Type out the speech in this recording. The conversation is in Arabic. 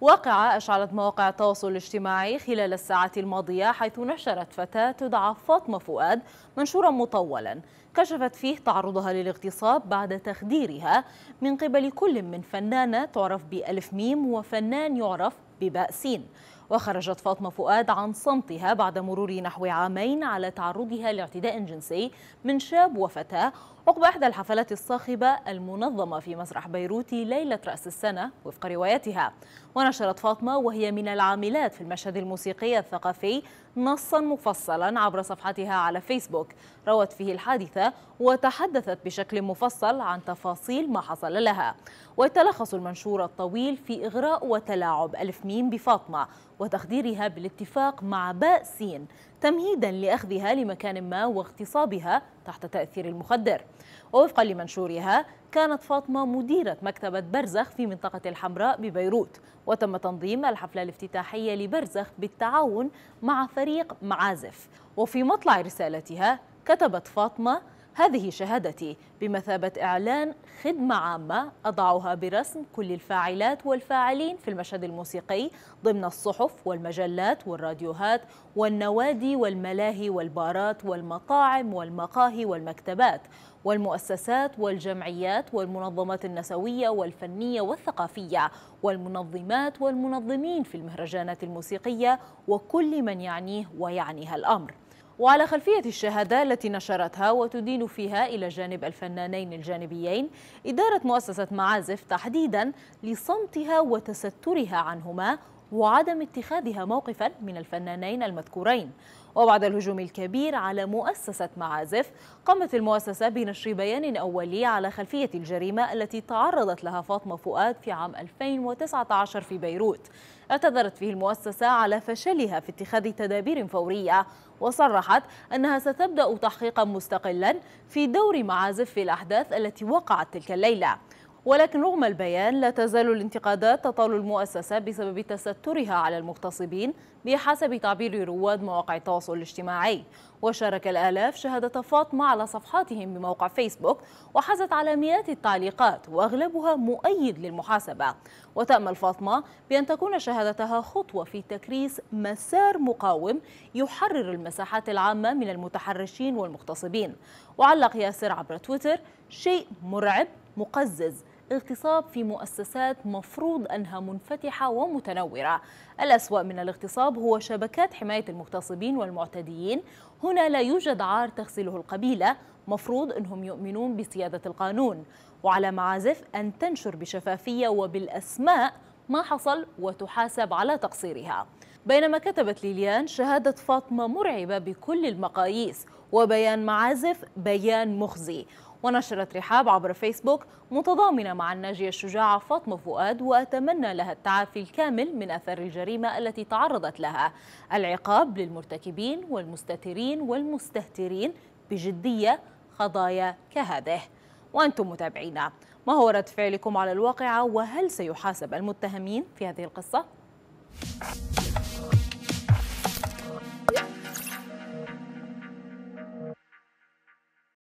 واقعة أشعلت مواقع التواصل الاجتماعي خلال الساعات الماضية حيث نشرت فتاة تدعى فاطمة فؤاد منشورا مطولا كشفت فيه تعرضها للاغتصاب بعد تخديرها من قبل كل من فنانة تعرف بألف ميم وفنان يعرف ببأسين وخرجت فاطمة فؤاد عن صمتها بعد مرور نحو عامين على تعرضها لاعتداء جنسي من شاب وفتاة عقب إحدى الحفلات الصاخبة المنظمة في مسرح بيروتي ليلة رأس السنة وفق روايتها ونشرت فاطمة وهي من العاملات في المشهد الموسيقي الثقافي نصا مفصلا عبر صفحتها على فيسبوك روت فيه الحادثة وتحدثت بشكل مفصل عن تفاصيل ما حصل لها ويتلخص المنشور الطويل في إغراء وتلاعب ألف ميم بفاطمة وتخديرها بالاتفاق مع باء سين تمهيدا لأخذها لمكان ما واغتصابها تحت تأثير المخدر ووفقا لمنشورها كانت فاطمة مديرة مكتبة برزخ في منطقة الحمراء ببيروت وتم تنظيم الحفلة الافتتاحية لبرزخ بالتعاون مع فريق معازف وفي مطلع رسالتها كتبت فاطمة هذه شهادتي بمثابة إعلان خدمة عامة أضعها برسم كل الفاعلات والفاعلين في المشهد الموسيقي ضمن الصحف والمجلات والراديوهات والنوادي والملاهي والبارات والمطاعم والمقاهي والمكتبات والمؤسسات والجمعيات والمنظمات النسوية والفنية والثقافية والمنظمات والمنظمين في المهرجانات الموسيقية وكل من يعنيه ويعنيها الأمر وعلى خلفية الشهادة التي نشرتها وتدين فيها إلى جانب الفنانين الجانبيين إدارة مؤسسة معازف تحديدا لصمتها وتسترها عنهما وعدم اتخاذها موقفا من الفنانين المذكورين وبعد الهجوم الكبير على مؤسسة معازف قامت المؤسسة بنشر بيان أولي على خلفية الجريمة التي تعرضت لها فاطمة فؤاد في عام 2019 في بيروت اعتذرت فيه المؤسسة على فشلها في اتخاذ تدابير فورية وصرحت أنها ستبدأ تحقيقا مستقلا في دور معازف في الأحداث التي وقعت تلك الليلة ولكن رغم البيان لا تزال الانتقادات تطال المؤسسة بسبب تسترها على المغتصبين بحسب تعبير رواد مواقع التواصل الاجتماعي وشارك الآلاف شهادة فاطمة على صفحاتهم بموقع فيسبوك وحازت على مئات التعليقات وأغلبها مؤيد للمحاسبة وتأمل فاطمة بأن تكون شهادتها خطوة في تكريس مسار مقاوم يحرر المساحات العامة من المتحرشين والمغتصبين وعلق ياسر عبر تويتر شيء مرعب مقزز اغتصاب في مؤسسات مفروض أنها منفتحة ومتنورة الأسوأ من الاغتصاب هو شبكات حماية المغتصبين والمعتديين هنا لا يوجد عار تغسله القبيلة مفروض أنهم يؤمنون بسيادة القانون وعلى معازف أن تنشر بشفافية وبالأسماء ما حصل وتحاسب على تقصيرها بينما كتبت ليليان شهادة فاطمة مرعبة بكل المقاييس وبيان معازف بيان مخزي ونشرت رحاب عبر فيسبوك متضامنة مع الناجية الشجاعة فاطمة فؤاد وأتمنى لها التعافي الكامل من أثر الجريمة التي تعرضت لها العقاب للمرتكبين والمستترين والمستهترين بجدية قضايا كهذه وأنتم متابعينا ما هو رد فعلكم على الواقعة وهل سيحاسب المتهمين في هذه القصة؟